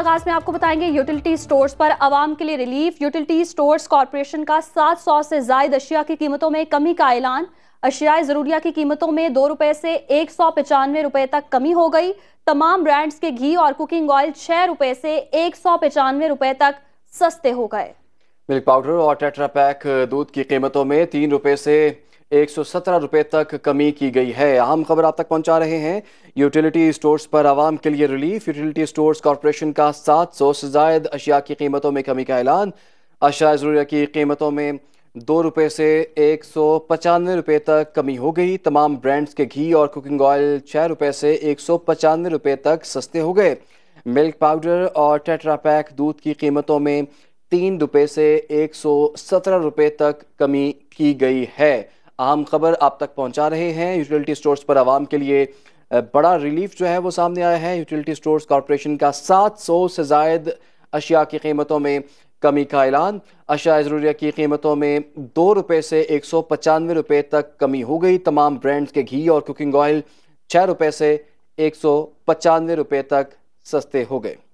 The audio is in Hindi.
आगाज में आपको बताएंगे यूटिलिटी स्टोर्स पर आवाम के लिए रिलीफ यूटिलिटी स्टोर्स कॉरपोरेशन का 700 से जायद अशिया की कीमतों में कमी का ऐलान अशियाए ज़रूरिया की कीमतों में दो रुपए से एक सौ पचानवे रुपए तक कमी हो गई तमाम ब्रांड्स के घी और कुकिंग ऑयल छह रुपए से एक सौ पचानवे रुपए तक सस्ते हो गए मिल्क पाउडर और टेट्रा पैक दूध की कीमतों में तीन रुपए से एक सौ सत्रह रुपये तक कमी की गई है अहम खबर आप तक पहुंचा रहे हैं यूटिलिटी स्टोर्स पर आवाम के लिए रिलीफ यूटिलिटी स्टोर्स कॉरपोरेशन का सात सौ से जायद अशिया की कीमतों में कमी का ऐलान अशिया ज़रूरिया की कीमतों में दो रुपये से एक सौ पचानवे रुपये तक कमी हो गई तमाम ब्रांड्स के घी और कुकिंग ऑयल छः रुपये से एक सौ पचानवे रुपये तक सस्ते हो गए मिल्क पाउडर और टेट्रा पैक दूध की कीमतों में तीन रुपये से एक सौ सत्रह रुपये तक कमी की गई है अहम खबर आप तक पहुंचा रहे हैं यूटिलिटी स्टोर्स पर आवाम के लिए बड़ा रिलीफ जो है वो सामने आया है यूटिलिटी स्टोर्स कॉरपोरेशन का सात सौ से जायद अशिया की कीमतों में कमी का ऐलान अशा ज़रूरिया की कीमतों में दो रुपये से एक सौ पचानवे रुपये तक कमी हो गई तमाम ब्रांड्स के घी और कुकिंग ऑयल छः रुपये से एक सौ पचानवे रुपये तक सस्ते हो गए